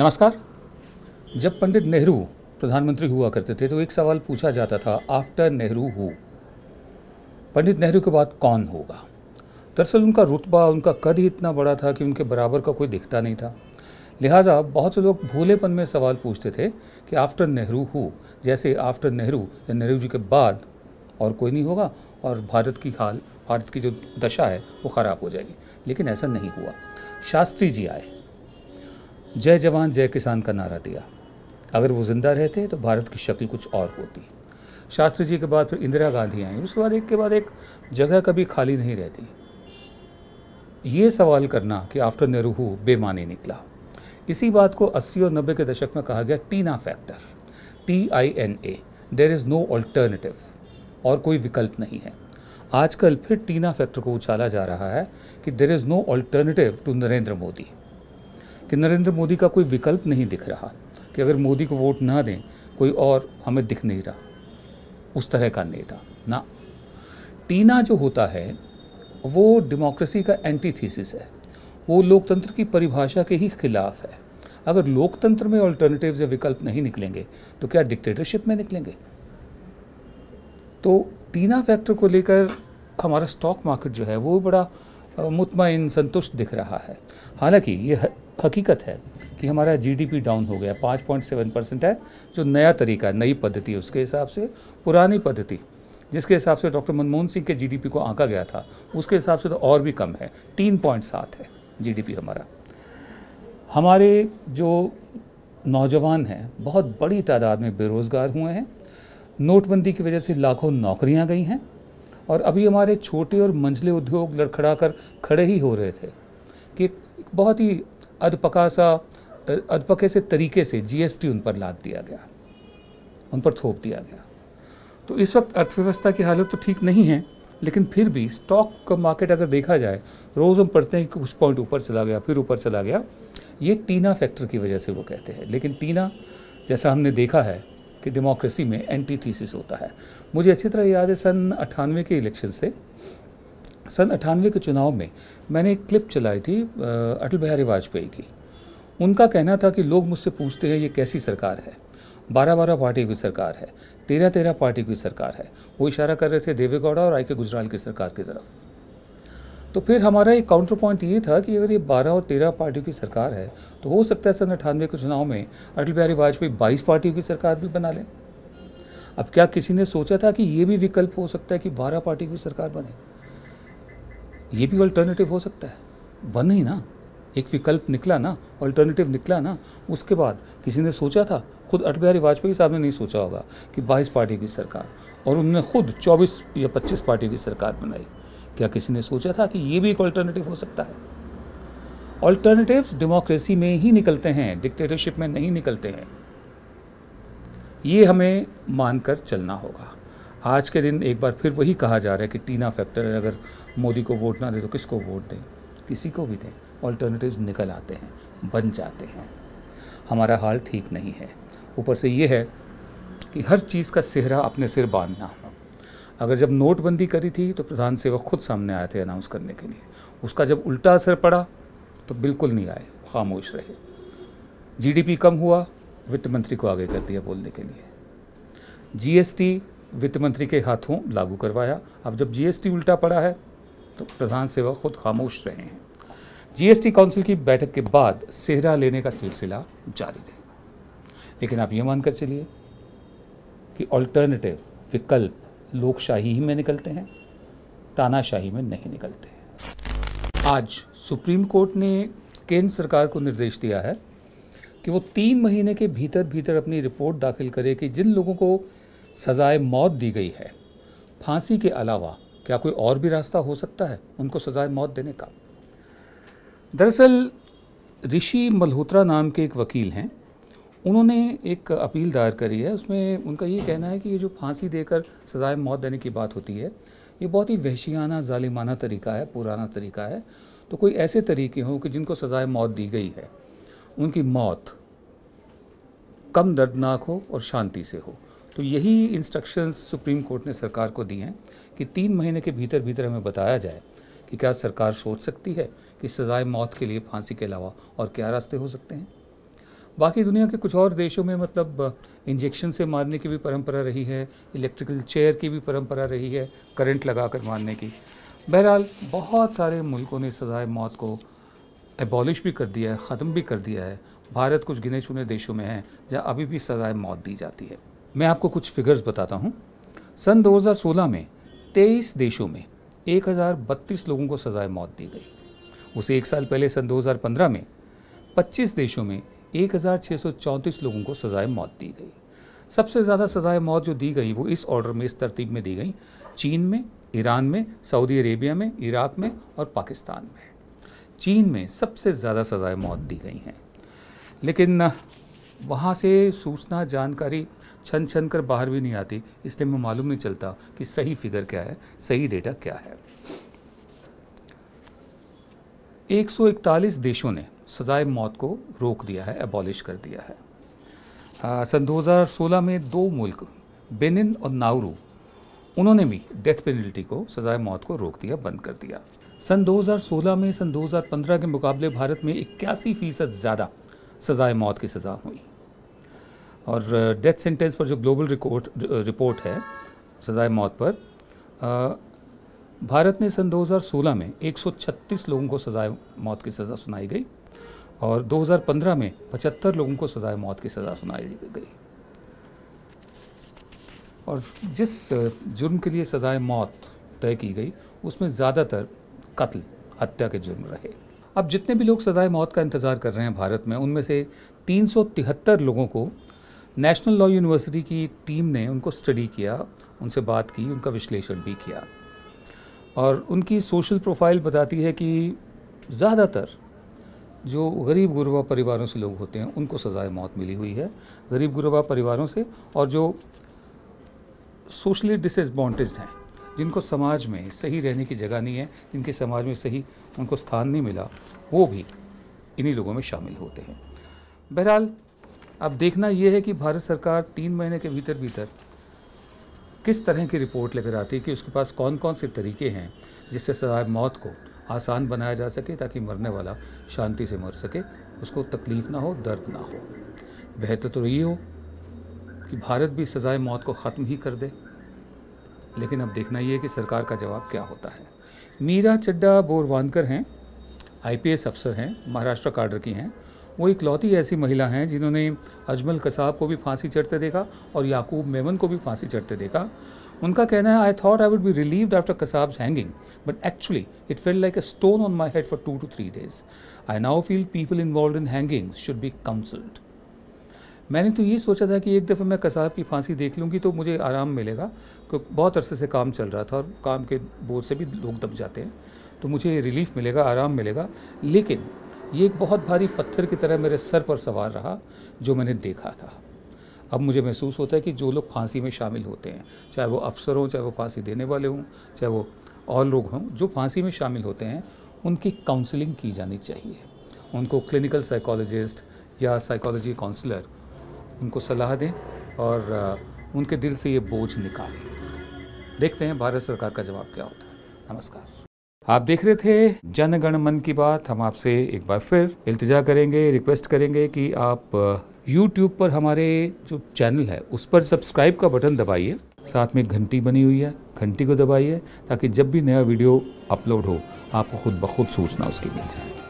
नमस्कार जब पंडित नेहरू प्रधानमंत्री हुआ करते थे तो एक सवाल पूछा जाता था आफ्टर नेहरू हु पंडित नेहरू के बाद कौन होगा दरअसल उनका रुतबा उनका कद ही इतना बड़ा था कि उनके बराबर का कोई दिखता नहीं था लिहाजा बहुत से लोग भोलेपन में सवाल पूछते थे कि आफ्टर नेहरू हु जैसे आफ्टर नेहरू या नेहरू जी के बाद और कोई नहीं होगा और भारत की हाल भारत की जो दशा है वो ख़राब हो जाएगी लेकिन ऐसा नहीं हुआ शास्त्री जी आए जय जवान जय किसान का नारा दिया अगर वो ज़िंदा रहते तो भारत की शक्ल कुछ और होती शास्त्री जी के बाद फिर इंदिरा गांधी आई उसके बाद एक के बाद एक जगह कभी खाली नहीं रहती ये सवाल करना कि आफ्टर नेहरू बेमानी निकला इसी बात को 80 और 90 के दशक में कहा गया TINA factor T I N A there is no alternative और कोई विकल्प नहीं है आजकल फिर टीना फैक्टर को उछाला जा रहा है कि there is no alternative to Narendra Modi कि नरेंद्र मोदी का कोई विकल्प नहीं दिख रहा कि अगर मोदी को वोट ना दें कोई और हमें दिख नहीं रहा उस तरह का नेता ना टीना जो होता है वो डेमोक्रेसी का एंटीथीसिस है वो लोकतंत्र की परिभाषा के ही खिलाफ है अगर लोकतंत्र में ऑल्टरनेटिव या विकल्प नहीं निकलेंगे तो क्या डिक्टेटरशिप में निकलेंगे तो टीना फैक्टर को लेकर हमारा स्टॉक मार्केट जो है वो बड़ा मुतमिन संतुष्ट दिख रहा है हालांकि ये हकीकत है कि हमारा जीडीपी डाउन हो गया पाँच पॉइंट सेवन परसेंट है जो नया तरीका नई पद्धति उसके हिसाब से पुरानी पद्धति जिसके हिसाब से डॉक्टर मनमोहन सिंह के जीडीपी को आंका गया था उसके हिसाब से तो और भी कम है तीन पॉइंट सात है जीडीपी हमारा हमारे जो नौजवान हैं बहुत बड़ी तादाद में बेरोज़गार हुए हैं नोटबंदी की वजह से लाखों नौकरियां गई हैं और अभी हमारे छोटे और मंझले उद्योग लड़खड़ा कर खड़े ही हो रहे थे कि बहुत ही अधपका सा अधपके से तरीके से जीएसटी उन पर लाद दिया गया उन पर थोप दिया गया तो इस वक्त अर्थव्यवस्था की हालत तो ठीक नहीं है लेकिन फिर भी स्टॉक का मार्केट अगर देखा जाए रोज़ हम पढ़ते हैं कि कुछ पॉइंट ऊपर चला गया फिर ऊपर चला गया ये टीना फैक्टर की वजह से वो कहते हैं लेकिन टीना जैसा हमने देखा है कि डेमोक्रेसी में एंटी थीसिस होता है मुझे अच्छी तरह याद है सन अट्ठानवे के इलेक्शन से सन अठानवे के चुनाव में मैंने एक क्लिप चलाई थी अटल बिहारी वाजपेयी की उनका कहना था कि लोग मुझसे पूछते हैं ये कैसी सरकार है बारह बारह पार्टी की सरकार है तेरह तेरह पार्टी की सरकार है वो इशारा कर रहे थे देवेगौड़ा और आई के गुजराल की सरकार की तरफ तो फिर हमारा एक काउंटर पॉइंट ये था कि अगर ये बारह और तेरह पार्टियों की सरकार है तो हो सकता है सन अठानवे के चुनाव में अटल बिहारी वाजपेयी बाईस पार्टियों की सरकार भी बना लें अब क्या किसी ने सोचा था कि ये भी विकल्प हो सकता है कि बारह पार्टी की सरकार बने ये भी अल्टरनेटिव हो सकता है बन ही ना एक विकल्प निकला ना अल्टरनेटिव निकला ना उसके बाद किसी ने सोचा था खुद अटल बिहारी वाजपेयी साहब ने नहीं सोचा होगा कि बाईस पार्टी की सरकार और उन्होंने खुद चौबीस या पच्चीस पार्टी की सरकार बनाई क्या किसी ने सोचा था कि ये भी एक अल्टरनेटिव हो सकता है ऑल्टरनेटिव डेमोक्रेसी में ही निकलते हैं डिक्टेटरशिप में नहीं निकलते हैं ये हमें मानकर चलना होगा आज के दिन एक बार फिर वही कहा जा रहा है कि टीना फैक्टर अगर मोदी को वोट ना दे तो किसको वोट दें किसी को भी दें ऑल्टरनेटिव निकल आते हैं बन जाते हैं हमारा हाल ठीक नहीं है ऊपर से ये है कि हर चीज़ का सेहरा अपने सिर बांधना अगर जब नोटबंदी करी थी तो प्रधान सेवक खुद सामने आए थे अनाउंस करने के लिए उसका जब उल्टा असर पड़ा तो बिल्कुल नहीं आए खामोश रहे जीडीपी कम हुआ वित्त मंत्री को आगे कर दिया बोलने के लिए जीएसटी वित्त मंत्री के हाथों लागू करवाया अब जब जीएसटी उल्टा पड़ा है तो प्रधान सेवक खुद खामोश रहे हैं जीएसटी काउंसिल की बैठक के बाद सेहरा लेने का सिलसिला जारी रहेगा लेकिन आप ये मानकर चलिए कि ऑल्टरनेटिव विकल्प लोकशाही ही में निकलते हैं तानाशाही में नहीं निकलते हैं आज सुप्रीम कोर्ट ने केंद्र सरकार को निर्देश दिया है कि वो तीन महीने के भीतर भीतर अपनी रिपोर्ट दाखिल करे कि जिन लोगों को सजाए मौत दी गई है फांसी के अलावा क्या कोई और भी रास्ता हो सकता है उनको सजाए मौत देने का दरअसल ऋषि मल्होत्रा नाम के एक वकील हैं उन्होंने एक अपील दायर करी है उसमें उनका ये कहना है कि ये जो फांसी देकर सजाए मौत देने की बात होती है ये बहुत ही वहशियाना ालिमाना तरीका है पुराना तरीका है तो कोई ऐसे तरीके हों कि जिनको सजाए मौत दी गई है उनकी मौत कम दर्दनाक हो और शांति से हो तो यही इंस्ट्रक्शंस सुप्रीम कोर्ट ने सरकार को दी हैं कि तीन महीने के भीतर भीतर हमें बताया जाए कि क्या सरकार सोच सकती है कि सजाए मौत के लिए फांसी के अलावा और क्या रास्ते हो सकते हैं बाकी दुनिया के कुछ और देशों में मतलब इंजेक्शन से मारने की भी परंपरा रही है इलेक्ट्रिकल चेयर की भी परंपरा रही है करंट लगा कर मारने की बहरहाल बहुत सारे मुल्कों ने सजाए मौत को एबॉलिश भी कर दिया है ख़त्म भी कर दिया है भारत कुछ गिने चुने देशों में है जहाँ अभी भी सजाए मौत दी जाती है मैं आपको कुछ फिगर्स बताता हूँ सन 2016 में 23 देशों में एक लोगों को सजाए मौत दी गई उसे एक साल पहले सन 2015 में 25 देशों में एक लोगों को सजाए मौत दी गई सबसे ज़्यादा सजाए मौत जो दी गई वो इस ऑर्डर में इस तरतीब में दी गई चीन में ईरान में सऊदी अरेबिया में इराक में और पाकिस्तान में चीन में सबसे ज़्यादा सजाए मौत दी गई हैं लेकिन वहाँ से सूचना जानकारी छन छन कर बाहर भी नहीं आती इसलिए मैं मालूम नहीं चलता कि सही फिगर क्या है सही डेटा क्या है 141 देशों ने सजाए मौत को रोक दिया है एबॉलिश कर दिया है आ, सन 2016 में दो मुल्क बेनिन और नाउरू उन्होंने भी डेथ पेनल्टी को सजाए मौत को रोक दिया बंद कर दिया सन 2016 में सन 2015 के मुकाबले भारत में इक्यासी फ़ीसद ज़्यादा सजाए मौत की सज़ा हुई और डेथ सेंटेंस पर जो ग्लोबल रिपोर्ट रिपोर्ट है सजाए मौत पर भारत ने सन 2016 में 136 लोगों को सजाए मौत की सज़ा सुनाई गई और 2015 में 75 लोगों को सजाए मौत की सज़ा सुनाई गई और जिस जुर्म के लिए सजाए मौत तय की गई उसमें ज़्यादातर कत्ल हत्या के जुर्म रहे अब जितने भी लोग सजाए मौत का इंतज़ार कर रहे हैं भारत में उनमें से तीन लोगों को नेशनल लॉ यूनिवर्सिटी की टीम ने उनको स्टडी किया उनसे बात की उनका विश्लेषण भी किया और उनकी सोशल प्रोफाइल बताती है कि ज़्यादातर जो गरीब गुरबा परिवारों से लोग होते हैं उनको सज़ाए मौत मिली हुई है गरीब गुरबा परिवारों से और जो सोशली डिसएडवांटेज हैं जिनको समाज में सही रहने की जगह नहीं है जिनके समाज में सही उनको स्थान नहीं मिला वो भी इन्हीं लोगों में शामिल होते हैं बहरहाल अब देखना यह है कि भारत सरकार तीन महीने के भीतर भीतर किस तरह की रिपोर्ट लेकर आती है कि उसके पास कौन कौन से तरीके हैं जिससे सजाए मौत को आसान बनाया जा सके ताकि मरने वाला शांति से मर सके उसको तकलीफ़ ना हो दर्द ना हो बेहतर तो ये हो कि भारत भी सजाए मौत को ख़त्म ही कर दे लेकिन अब देखना ये है कि सरकार का जवाब क्या होता है मीरा चड्डा बोरवानकर हैं आईपीएस अफसर हैं महाराष्ट्र काडर की हैं वो इकलौती ऐसी महिला हैं जिन्होंने अजमल कसाब को भी फांसी चढ़ते देखा और याकूब मेमन को भी फांसी चढ़ते देखा उनका कहना है I thought I would be relieve after Kasab hanging but actually it feel like a stone on my head for two two three days I now feel people involve in hangings should be counselled मैंने तो ये सोचा था कि एक दफ़े मैं कसाब की फांसी देख लूँगी तो मुझे आराम मिलेगा क्योंकि बहुत अरसे से काम चल रहा था और काम के बोझ से भी लोग दब जाते हैं तो मुझे रिलीफ मिलेगा आराम मिलेगा लेकिन ये एक बहुत भारी पत्थर की तरह मेरे सर पर सवार रहा जो मैंने देखा था अब मुझे महसूस होता है कि जो लोग फांसी में शामिल होते हैं चाहे वो अफसर हों चाहे वो फांसी देने वाले हों चाहे वो और लोग हों जो फांसी में शामिल होते हैं उनकी काउंसलिंग की जानी चाहिए उनको क्लिनिकल साइकोलॉजिस्ट या साइकोलॉजी काउंसलर उनको सलाह दें और उनके दिल से ये बोझ निकालें देखते हैं भारत सरकार का जवाब क्या होता है नमस्कार आप देख रहे थे जनगण मन की बात हम आपसे एक बार फिर इल्तजा करेंगे रिक्वेस्ट करेंगे कि आप YouTube पर हमारे जो चैनल है उस पर सब्सक्राइब का बटन दबाइए साथ में घंटी बनी हुई है घंटी को दबाइए ताकि जब भी नया वीडियो अपलोड हो आपको खुद ब खुद सूचना उसकी मिल जाए